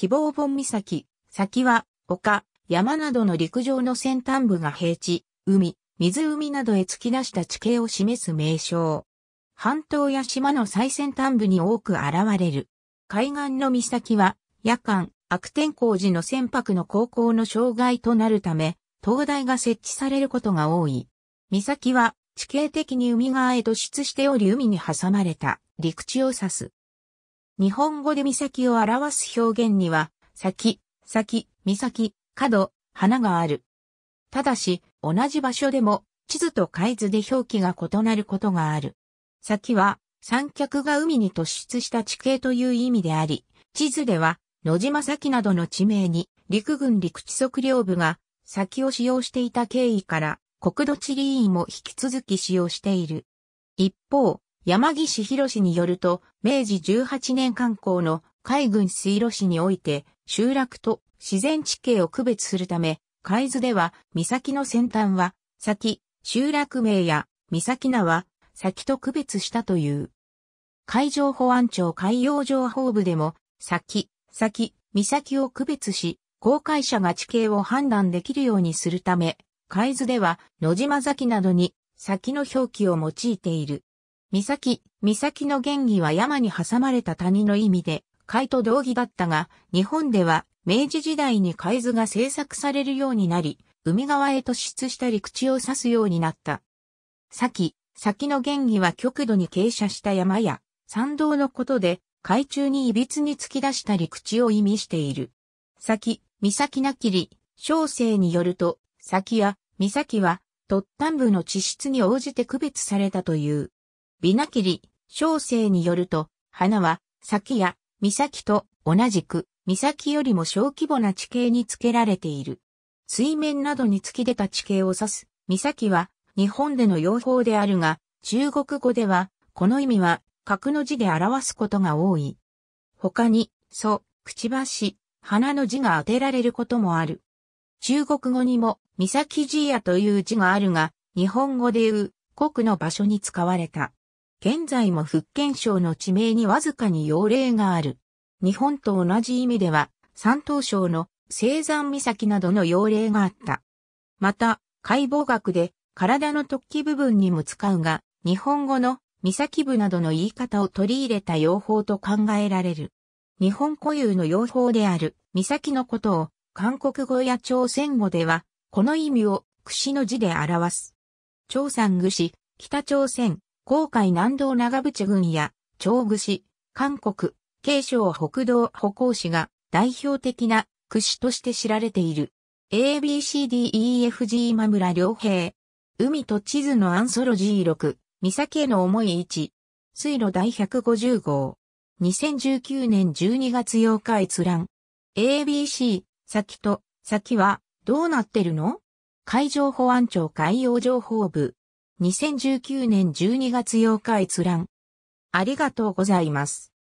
希望本岬、先は、丘、山などの陸上の先端部が平地、海、湖などへ突き出した地形を示す名称。半島や島の最先端部に多く現れる。海岸の岬は、夜間、悪天候時の船舶の航行の障害となるため、灯台が設置されることが多い。岬は地形的に海側へ突出しており海に挟まれた陸地を指す。日本語で岬を表す表現には、先、先、岬、角、花がある。ただし、同じ場所でも、地図と海図で表記が異なることがある。先は、三脚が海に突出した地形という意味であり、地図では、野島先などの地名に、陸軍陸地測量部が、先を使用していた経緯から、国土地理院も引き続き使用している。一方、山岸博士によると、明治18年観光の海軍水路市において、集落と自然地形を区別するため、海図では、岬の先端は、先、集落名や、岬名は、先と区別したという。海上保安庁海洋情報部でも、先、先、岬を区別し、公海者が地形を判断できるようにするため、海図では、野島崎などに、先の表記を用いている。岬、岬の原義は山に挟まれた谷の意味で、海と同義だったが、日本では明治時代に海図が制作されるようになり、海側へ突出した陸地を指すようになった。先、先の原義は極度に傾斜した山や山道のことで、海中に歪に突き出した陸地を意味している。先、岬なきり、小生によると、先や岬は、突端部の地質に応じて区別されたという。ビナキリ、小生によると、花は、先や、岬と同じく、岬よりも小規模な地形につけられている。水面などに突き出た地形を指す、岬は、日本での用法であるが、中国語では、この意味は、格の字で表すことが多い。他に、そ、くちばし、花の字が当てられることもある。中国語にも、岬字やという字があるが、日本語で言う、国の場所に使われた。現在も福建省の地名にわずかに用例がある。日本と同じ意味では、山東省の青山岬などの用例があった。また、解剖学で体の突起部分にも使うが、日本語の岬部などの言い方を取り入れた用法と考えられる。日本固有の用法である岬のことを韓国語や朝鮮語では、この意味を串の字で表す。朝鮮串、北朝鮮、航海南道長渕郡や、長具市、韓国、慶省北道歩行市が代表的な屈指として知られている。ABCDEFG 今村良平。海と地図のアンソロジー6、岬への思い1。水路第150号。2019年12月8日閲覧。ABC、先と、先は、どうなってるの海上保安庁海洋情報部、2019年12月8日閲覧。ありがとうございます。